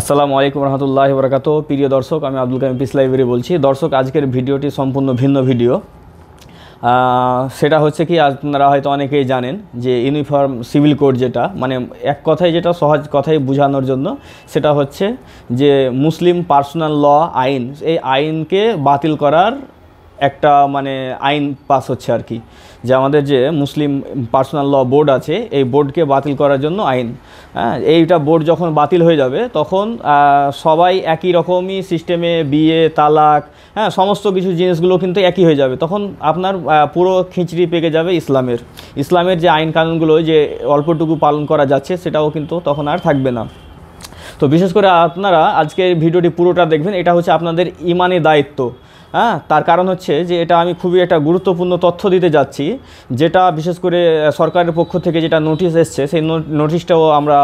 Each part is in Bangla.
আসসালামু আলাইকুম রহমতুল্লাহ বরকাত প্রিয় দর্শক আমি আব্দুল কামিম পিস লাইব্রেরি বলছি দর্শক আজকের ভিডিওটি সম্পূর্ণ ভিন্ন ভিডিও সেটা হচ্ছে কি আপনারা হয়তো অনেকেই জানেন যে ইউনিফর্ম সিভিল কোড যেটা মানে এক কথায় যেটা সহজ কথায় বোঝানোর জন্য সেটা হচ্ছে যে মুসলিম পার্সোনাল ল আইন এই আইনকে বাতিল করার একটা মানে আইন পাস হচ্ছে আর কি যে আমাদের যে মুসলিম পার্সোনাল ল বোর্ড আছে এই বোর্ডকে বাতিল করার জন্য আইন হ্যাঁ এইটা বোর্ড যখন বাতিল হয়ে যাবে তখন সবাই একই রকমই সিস্টেমে বিয়ে তালাক হ্যাঁ সমস্ত কিছু জিনিসগুলো কিন্তু একই হয়ে যাবে তখন আপনার পুরো খিচড়ি পেকে যাবে ইসলামের ইসলামের যে আইন কানুনগুলো যে অল্পটুকু পালন করা যাচ্ছে সেটাও কিন্তু তখন আর থাকবে না তো বিশেষ করে আপনারা আজকের ভিডিওটি পুরোটা দেখবেন এটা হচ্ছে আপনাদের ইমানে দায়িত্ব হ্যাঁ তার কারণ হচ্ছে যে এটা আমি খুবই একটা গুরুত্বপূর্ণ তথ্য দিতে যাচ্ছি যেটা বিশেষ করে সরকারের পক্ষ থেকে যেটা নোটিশ এসছে সেই নোটিশটাও আমরা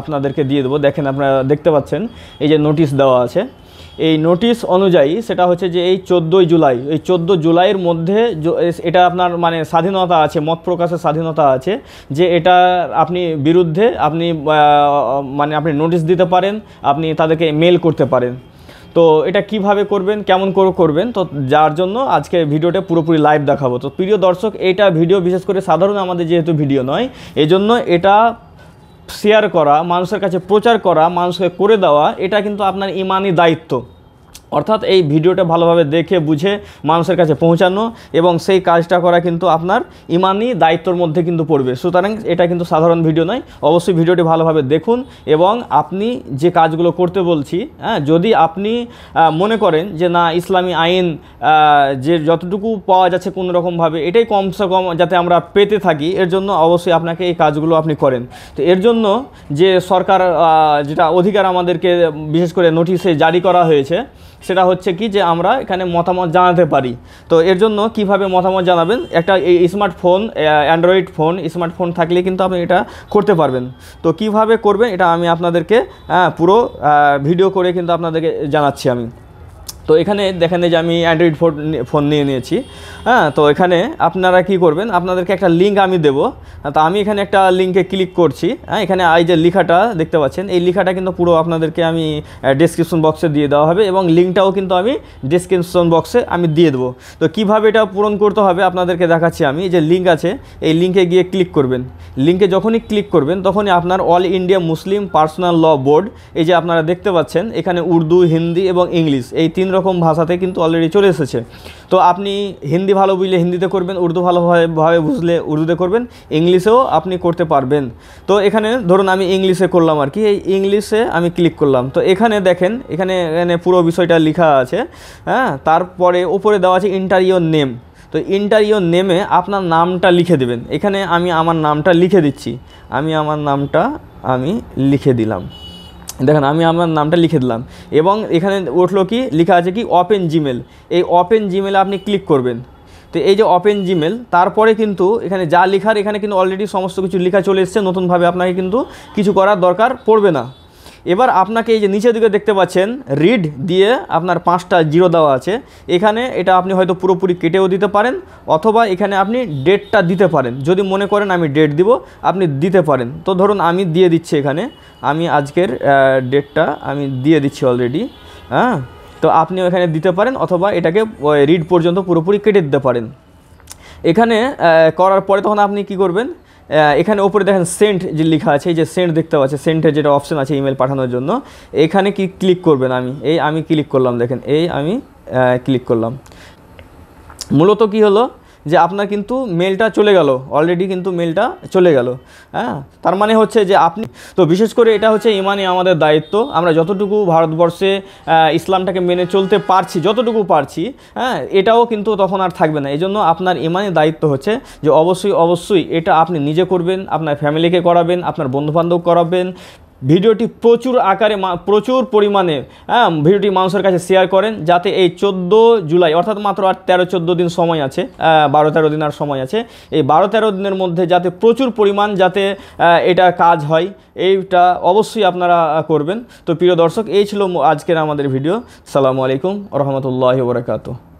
আপনাদেরকে দিয়ে দেবো দেখেন আপনারা দেখতে পাচ্ছেন এই যে নোটিশ দেওয়া আছে এই নোটিশ অনুযায়ী সেটা হচ্ছে যে এই চোদ্দোই জুলাই এই চোদ্দো জুলাইয়ের মধ্যে এটা আপনার মানে স্বাধীনতা আছে মত প্রকাশের স্বাধীনতা আছে যে এটা আপনি বিরুদ্ধে আপনি মানে আপনি নোটিশ দিতে পারেন আপনি তাদেরকে মেল করতে পারেন তো এটা কিভাবে করবেন কেমন করে করবেন তো যার জন্য আজকে ভিডিওটা পুরোপুরি লাইভ দেখাবো তো প্রিয় দর্শক এটা ভিডিও বিশেষ করে সাধারণ আমাদের যেহেতু ভিডিও নয় এজন্য এটা শেয়ার করা মানুষের কাছে প্রচার করা মানুষকে করে দেওয়া এটা কিন্তু আপনার ইমানই দায়িত্ব অর্থাৎ এই ভিডিওটা ভালোভাবে দেখে বুঝে মানুষের কাছে পৌঁছানো এবং সেই কাজটা করা কিন্তু আপনার ইমানই দায়িত্বর মধ্যে কিন্তু পড়বে সুতরাং এটা কিন্তু সাধারণ ভিডিও নয় অবশ্যই ভিডিওটি ভালোভাবে দেখুন এবং আপনি যে কাজগুলো করতে বলছি হ্যাঁ যদি আপনি মনে করেন যে না ইসলামী আইন যে যতটুকু পাওয়া যাচ্ছে কোনো রকমভাবে এটাই কমসে কম যাতে আমরা পেতে থাকি এর জন্য অবশ্যই আপনাকে এই কাজগুলো আপনি করেন তো এর জন্য যে সরকার যেটা অধিকার আমাদেরকে বিশেষ করে নোটিশে জারি করা হয়েছে সেটা হচ্ছে কি যে আমরা এখানে মতামত জানাতে পারি তো এর জন্য কিভাবে মতামত জানাবেন একটা স্মার্টফোন অ্যান্ড্রয়েড ফোন স্মার্টফোন থাকলে কিন্তু আপনি এটা করতে পারবেন তো কিভাবে করবেন এটা আমি আপনাদেরকে হ্যাঁ, পুরো ভিডিও করে কিন্তু আপনাদেরকে জানাচ্ছি আমি তো এখানে দেখেন যে আমি অ্যান্ড্রয়েড ফোন ফোন নিয়ে নিয়েছি হ্যাঁ তো এখানে আপনারা কি করবেন আপনাদেরকে একটা লিঙ্ক আমি দেবো হ্যাঁ, তো আমি এখানে একটা লিঙ্কে ক্লিক করছি হ্যাঁ এখানে আই যে লেখাটা দেখতে পাচ্ছেন এই লেখাটা কিন্তু পুরো আপনাদেরকে আমি ডিসক্রিপশন বক্সে দিয়ে দেওয়া হবে এবং লিঙ্কটাও কিন্তু আমি ডিসক্রিপশন বক্সে আমি দিয়ে দেবো তো কীভাবে এটা পূরণ করতে হবে আপনাদেরকে দেখাচ্ছি আমি যে লিঙ্ক আছে এই লিঙ্কে গিয়ে ক্লিক করবেন লিঙ্কে যখনই ক্লিক করবেন তখনই আপনার All India Muslim Personal Law Board এই যে আপনারা দেখতে পাচ্ছেন এখানে উর্দু হিন্দি এবং ইংলিশ এই তিন রকম ভাষাতে কিন্তু অলরেডি চলে এসেছে তো আপনি হিন্দি ভালো বুঝলে হিন্দিতে করবেন উর্দু ভালোভাবে বুঝলে উর্দুতে করবেন ইংলিশেও আপনি করতে পারবেন তো এখানে ধরুন আমি ইংলিশে করলাম আর কি এই ইংলিশে আমি ক্লিক করলাম তো এখানে দেখেন এখানে এখানে পুরো বিষয়টা লেখা আছে হ্যাঁ তারপরে ওপরে দেওয়া আছে ইন্টারিও নেম তো ইন্টারভিউ নেমে আপনার নামটা লিখে দেবেন এখানে আমি আমার নামটা লিখে দিচ্ছি আমি আমার নামটা আমি লিখে দিলাম দেখেন আমি আমার নামটা লিখে দিলাম এবং এখানে উঠলো কি লেখা আছে কি ওপেন জিমেল এই ওপেন জিমেলে আপনি ক্লিক করবেন তো এই যে ওপেন জিমেল তারপরে কিন্তু এখানে যা লেখার এখানে কিন্তু অলরেডি সমস্ত কিছু লেখা চলে এসছে নতুনভাবে আপনাকে কিন্তু কিছু করার দরকার পড়বে না এবার আপনাকে এই যে নিচের দিকে দেখতে পাচ্ছেন রিড দিয়ে আপনার পাঁচটা জিরো দেওয়া আছে এখানে এটা আপনি হয়তো পুরোপুরি কেটেও দিতে পারেন অথবা এখানে আপনি ডেটটা দিতে পারেন যদি মনে করেন আমি ডেট দিব আপনি দিতে পারেন তো ধরুন আমি দিয়ে দিচ্ছি এখানে আমি আজকের ডেটটা আমি দিয়ে দিচ্ছি অলরেডি হ্যাঁ তো আপনি এখানে দিতে পারেন অথবা এটাকে রিড পর্যন্ত পুরোপুরি কেটে দিতে পারেন এখানে করার পরে তখন আপনি কি করবেন এখানে ওপরে দেখেন সেন্ট যে লেখা আছে যে সেন্ট দেখতে পাচ্ছে সেন্টের যেটা অপশন আছে ইমেল পাঠানোর জন্য এখানে কি ক্লিক করবেন আমি এই আমি ক্লিক করলাম দেখেন এই আমি ক্লিক করলাম মূলত কি হলো যে আপনার কিন্তু মেলটা চলে গেল অলরেডি কিন্তু মেলটা চলে গেল হ্যাঁ তার মানে হচ্ছে যে আপনি তো বিশেষ করে এটা হচ্ছে ইমানই আমাদের দায়িত্ব আমরা যতটুকু ভারতবর্ষে ইসলামটাকে মেনে চলতে পারছি যতটুকু পারছি হ্যাঁ এটাও কিন্তু তখন আর থাকবে না এই জন্য আপনার ইমানই দায়িত্ব হচ্ছে যে অবশ্যই অবশ্যই এটা আপনি নিজে করবেন আপনার ফ্যামিলিকে করাবেন আপনার বন্ধুবান্ধব করাবেন ভিডিওটি প্রচুর আকারে প্রচুর পরিমাণে হ্যাঁ ভিডিওটি মানুষের কাছে শেয়ার করেন যাতে এই ১৪ জুলাই অর্থাৎ মাত্র আর তেরো চোদ্দো দিন সময় আছে বারো তেরো দিন আর সময় আছে এই বারো তেরো দিনের মধ্যে যাতে প্রচুর পরিমাণ যাতে এটা কাজ হয় এইটা অবশ্যই আপনারা করবেন তো প্রিয় দর্শক এই ছিল আজকের আমাদের ভিডিও সালামু আলাইকুম রহমতুল্লাহ বরাকাতু